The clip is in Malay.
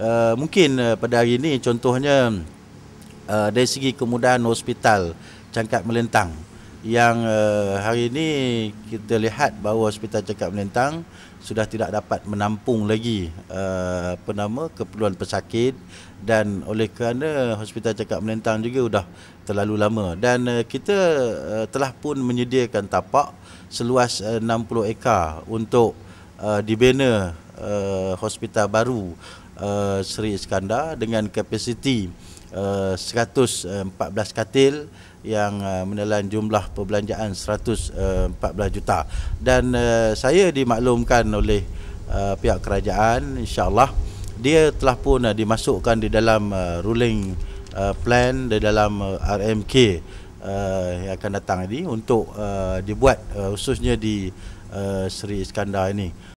uh, mungkin uh, pada hari ini contohnya uh, dari segi kemudahan hospital Cangkat Melentang yang uh, hari ini kita lihat bahawa hospital Cangkat Melentang sudah tidak dapat menampung lagi uh, apa nama keperluan pesakit dan oleh kerana hospital Cangkat Melentang juga sudah terlalu lama dan uh, kita uh, telah pun menyediakan tapak seluas uh, 60 ekar untuk uh, dibina uh, hospital baru uh, Seri Iskandar dengan kapasiti uh, eh, 114 katil yang uh, menelan jumlah perbelanjaan 114 juta dan uh, saya dimaklumkan oleh uh, pihak kerajaan insyaallah dia telah pun uh, dimasukkan di dalam uh, ruling uh, plan di dalam uh, RMK uh, yang akan datang ini untuk uh, dibuat uh, khususnya di uh, Seri Iskandar ini